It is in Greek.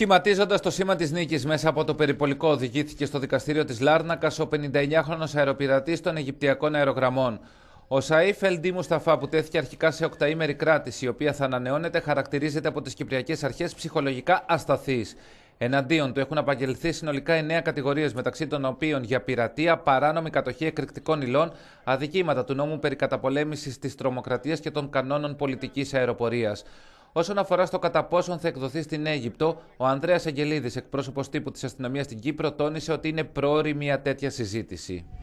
Σχηματίζοντας το σήμα της νίκης μέσα από το περιπολικό, οδηγήθηκε στο δικαστήριο της Λάρνακας ο 59χρονο αεροπειρατής των Αιγυπτιακών αερογραμμών. Ο Σαΐφ Ελντί Μουσταφά, που τέθηκε αρχικά σε οκταήμερη κράτηση, η οποία θα ανανεώνεται, χαρακτηρίζεται από τις Κυπριακές Αρχές ψυχολογικά ασταθή. Εναντίον του έχουν απαγγελθεί συνολικά 9 κατηγορίες, μεταξύ των οποίων για πειρατεία, παράνομη κατοχή εκρηκτικών υλών, αδικήματα του νόμου περί καταπολέμησης της τρομοκρατίας και των κανόνων πολιτικής αεροπορίας. Όσον αφορά στο κατά πόσον θα εκδοθεί στην Αίγυπτο, ο Ανδρέας Αγγελίδης, εκπρόσωπος τύπου της αστυνομίας στην Κύπρο, τόνισε ότι είναι πρόωρη μια τέτοια συζήτηση.